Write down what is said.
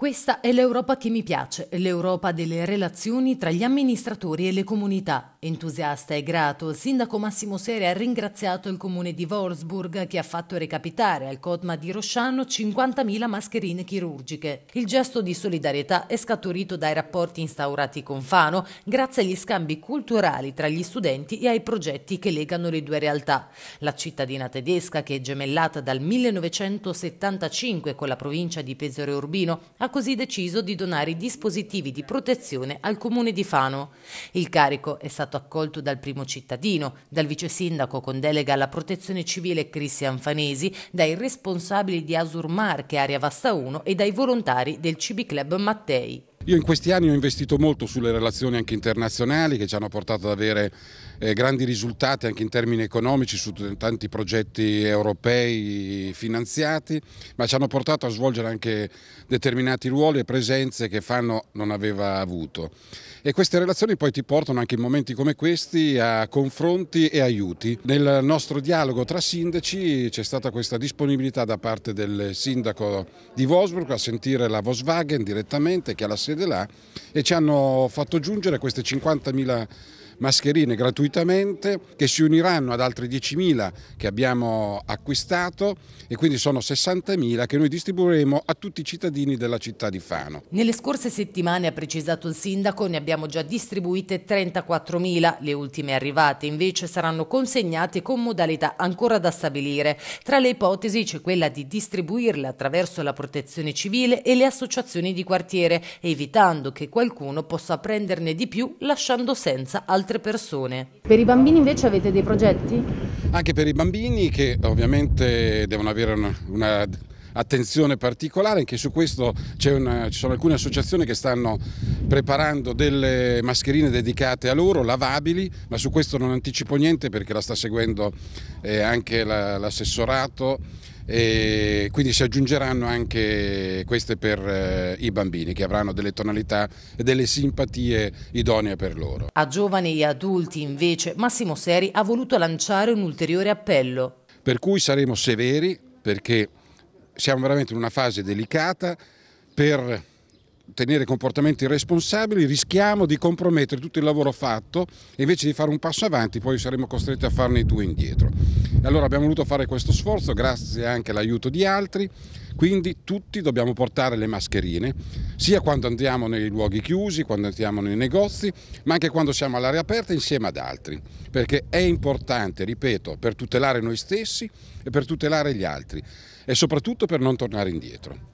Questa è l'Europa che mi piace, l'Europa delle relazioni tra gli amministratori e le comunità. Entusiasta e grato, il sindaco Massimo Sere ha ringraziato il comune di Wolfsburg che ha fatto recapitare al Cotma di Rosciano 50.000 mascherine chirurgiche. Il gesto di solidarietà è scaturito dai rapporti instaurati con Fano grazie agli scambi culturali tra gli studenti e ai progetti che legano le due realtà. La cittadina tedesca, che è gemellata dal 1975 con la provincia di Pesaro Urbino, ha così deciso di donare i dispositivi di protezione al comune di Fano. Il carico è stato stato accolto dal primo cittadino, dal vice sindaco con delega alla protezione civile Cristian Fanesi, dai responsabili di Asur Marche area Vasta 1 e dai volontari del CB Club Mattei. Io in questi anni ho investito molto sulle relazioni anche internazionali che ci hanno portato ad avere eh, grandi risultati anche in termini economici su tanti progetti europei finanziati, ma ci hanno portato a svolgere anche determinati ruoli e presenze che Fanno non aveva avuto. E queste relazioni poi ti portano anche in momenti come questi a confronti e aiuti. Nel nostro dialogo tra sindaci c'è stata questa disponibilità da parte del sindaco di Wolfsburg a sentire la Volkswagen direttamente che ha la sede là e ci hanno fatto giungere queste 50.000 mascherine gratuitamente che si uniranno ad altre 10.000 che abbiamo acquistato e quindi sono 60.000 che noi distribuiremo a tutti i cittadini della città di Fano. Nelle scorse settimane, ha precisato il sindaco, ne abbiamo già distribuite 34.000, le ultime arrivate invece saranno consegnate con modalità ancora da stabilire. Tra le ipotesi c'è quella di distribuirle attraverso la protezione civile e le associazioni di quartiere, evitando che qualcuno possa prenderne di più lasciando senza altri altre persone. Per i bambini invece avete dei progetti? Anche per i bambini che ovviamente devono avere una, una attenzione particolare, anche su questo una, ci sono alcune associazioni che stanno preparando delle mascherine dedicate a loro, lavabili, ma su questo non anticipo niente perché la sta seguendo eh, anche l'assessorato e quindi si aggiungeranno anche queste per eh, i bambini che avranno delle tonalità e delle simpatie idonee per loro. A giovani e adulti invece Massimo Seri ha voluto lanciare un ulteriore appello. Per cui saremo severi perché siamo veramente in una fase delicata per tenere comportamenti responsabili rischiamo di compromettere tutto il lavoro fatto e invece di fare un passo avanti poi saremo costretti a farne due indietro. E Allora abbiamo voluto fare questo sforzo grazie anche all'aiuto di altri, quindi tutti dobbiamo portare le mascherine, sia quando andiamo nei luoghi chiusi, quando andiamo nei negozi, ma anche quando siamo all'aria aperta insieme ad altri, perché è importante, ripeto, per tutelare noi stessi e per tutelare gli altri e soprattutto per non tornare indietro.